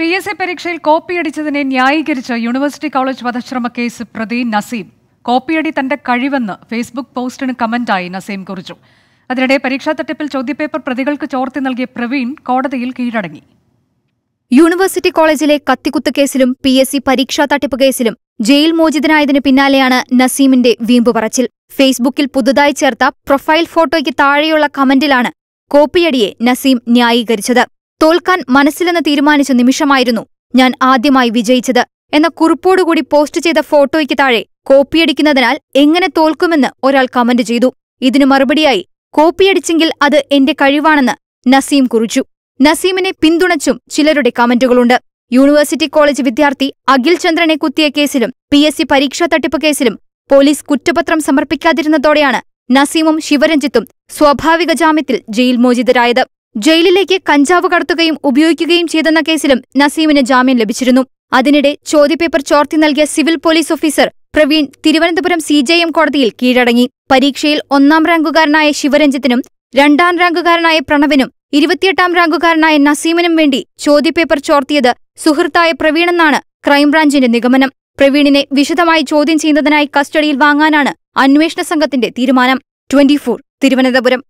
P S C പരീക്ഷയിൽ കോപ്പിയടിച്ചതിനെ ന്യായീകരിച്ച യൂണിവേഴ്സിറ്റി കോളേജ് വധശ്രമ കേസ് പ്രതി നസീം കോപ്പിയടി തന്റെ കഴിവെന്ന് ഫേസ്ബുക്ക് പോസ്റ്റിന് കമന്റായി നസീം കുറിച്ചു അതിനിടെ പരീക്ഷാ തട്ടിപ്പിൽ ചോദ്യപേപ്പർ പ്രതികൾക്ക് ചോർത്തി നൽകിയ പ്രവീൺ കോടതിയിൽ കീഴടങ്ങി യൂണിവേഴ്സിറ്റി കോളേജിലെ കത്തിക്കുത്ത് കേസിലും പി എസ് സി പരീക്ഷാ തട്ടിപ്പ് കേസിലും ജയിൽ മോചിതനായതിനു പിന്നാലെയാണ് നസീമിന്റെ വീമ്പ് പറച്ചിൽ ഫേസ്ബുക്കിൽ പുതുതായി ചേർത്ത പ്രൊഫൈൽ ഫോട്ടോയ്ക്ക് താഴെയുള്ള കമന്റിലാണ് കോപ്പിയടിയെ നസീം ന്യായീകരിച്ചത് തോൽക്കാൻ മനസ്സിലെന്ന് തീരുമാനിച്ച നിമിഷമായിരുന്നു ഞാൻ ആദ്യമായി വിജയിച്ചത് എന്ന കുറിപ്പോടുകൂടി പോസ്റ്റ് ചെയ്ത ഫോട്ടോയ്ക്ക് താഴെ കോപ്പിയടിക്കുന്നതിനാൽ എങ്ങനെ തോൽക്കുമെന്ന് ഒരാൾ കമന്റ് ചെയ്തു ഇതിനു മറുപടിയായി കോപ്പിയടിച്ചെങ്കിൽ അത് എന്റെ കഴിവാണെന്ന് നസീം കുറിച്ചു നസീമിനെ പിന്തുണച്ചും ചിലരുടെ കമന്റുകളുണ്ട് യൂണിവേഴ്സിറ്റി കോളേജ് വിദ്യാർത്ഥി അഖിൽ ചന്ദ്രനെ കുത്തിയ കേസിലും പി എസ് സി പരീക്ഷാ തട്ടിപ്പ് കേസിലും പോലീസ് കുറ്റപത്രം സമർപ്പിക്കാതിരുന്നതോടെയാണ് നസീമും ശിവരഞ്ജിത്തും സ്വാഭാവിക ജാമ്യത്തിൽ ജയിൽ മോചിതരായത് ജയിലിലേക്ക് കഞ്ചാവ് കടത്തുകയും ഉപയോഗിക്കുകയും ചെയ്തെന്ന കേസിലും നസീമിന് ജാമ്യം ലഭിച്ചിരുന്നു അതിനിടെ ചോദ്യപേപ്പർ ചോർത്തി നൽകിയ civil police officer Praveen Thiruvananthapuram C J M കോടതിയിൽ കീഴടങ്ങി പരീക്ഷയിൽ ഒന്നാം റാങ്കുകാരനായ ശിവരഞ്ജിത്തിനും രണ്ടാം റാങ്കുകാരനായ പ്രണവിനും ഇരുപത്തിയെട്ടാം റാങ്കുകാരനായ നസീമിനും വേണ്ടി ചോദ്യപേപ്പർ ചോർത്തിയത് സുഹൃത്തായ പ്രവീണെന്നാണ് ക്രൈംബ്രാഞ്ചിന്റെ നിഗമനം പ്രവീണിനെ വിശദമായി ചോദ്യം ചെയ്യുന്നതിനായി കസ്റ്റഡിയിൽ വാങ്ങാനാണ് അന്വേഷണ സംഘത്തിന്റെ തീരുമാനം ട്വന്റി തിരുവനന്തപുരം